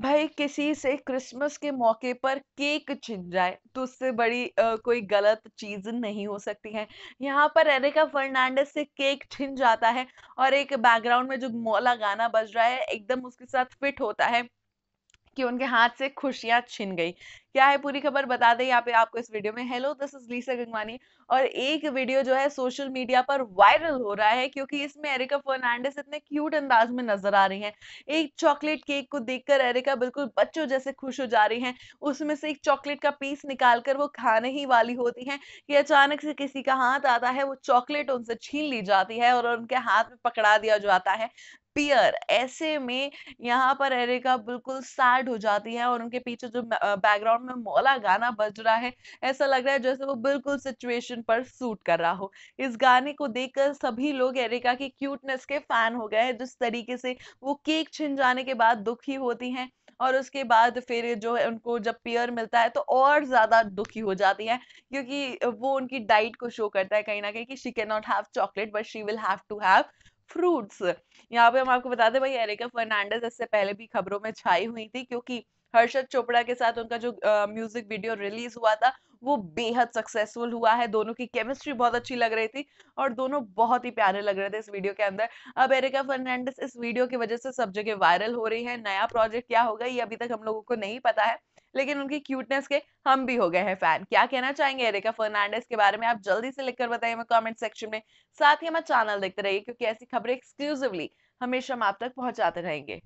भाई किसी से क्रिसमस के मौके पर केक छिन जाए तो उससे बड़ी आ, कोई गलत चीज नहीं हो सकती है यहाँ पर एरिका फर्नांडिस से केक छिन जाता है और एक बैकग्राउंड में जो मौला गाना बज रहा है एकदम उसके साथ फिट होता है कि उनके हाथ से खुशियां छिन गई क्या है पूरी खबर बता दें यहाँ पे आपको इस वीडियो में hello this is Lisa Gangwani और एक वीडियो जो है सोशल मीडिया पर वायरल हो रहा है क्योंकि इसमें एरिका फर्नांडिस इतने क्यूट अंदाज में नजर आ रही हैं एक चॉकलेट केक को देखकर एरिका बिल्कुल बच्चों जैसे खुश हो जा रही हैं उसमें से एक चॉकलेट का पीस निकाल कर वो खाने ही वाली होती है कि अचानक से किसी का हाथ आता है वो चॉकलेट उनसे छीन ली जाती है और उनके हाथ में पकड़ा दिया जाता है पियर ऐसे में यहाँ पर एरिका बिल्कुल सैड हो जाती है और उनके पीछे जो बैकग्राउंड में मौला गाना बज रहा है ऐसा लग रहा है जैसे वो बिल्कुल सिचुएशन पर सूट कर रहा हो इस गाने को देखकर सभी लोग एरिका की क्यूटनेस के फैन हो गए हैं जिस तरीके से वो केक छिन जाने के बाद दुखी होती हैं और उसके बाद फिर जो है उनको जब पियर मिलता है तो और ज़्यादा दुखी हो जाती है क्योंकि वो उनकी डाइट को शो करता है कहीं ना कहीं कि she can not have chocolate but she will have to have fruits यहाँ पे हम आपको बता दें भाई एरिका फर्नांडेस इससे पहले भी खबरों में छाई हुई थी क्योंकि हर्षद चोपड़ा के साथ उनका जो म्यूजिक uh, वीडियो रिलीज हुआ था वो बेहद सक्सेसफुल हुआ है दोनों की केमिस्ट्री बहुत अच्छी लग रही थी और दोनों बहुत ही प्यारे लग रहे थे इस वीडियो के अंदर अब एरिका फर्नांडिस इस वीडियो की वजह से सब जगह वायरल हो रही है नया प्रोजेक्ट क्या होगा ये अभी तक हम लोगों को नहीं पता है लेकिन उनकी क्यूटनेस के हम भी हो गए हैं फैन क्या कहना चाहेंगे एरिका फर्नांडिस के बारे में आप जल्दी से लिखकर बताइए हमें कमेंट सेक्शन में साथ ही हमारा चैनल देखते रहिए क्योंकि ऐसी खबरें एक्सक्लूसिवली हमेशा हम आप तक पहुंचाते रहेंगे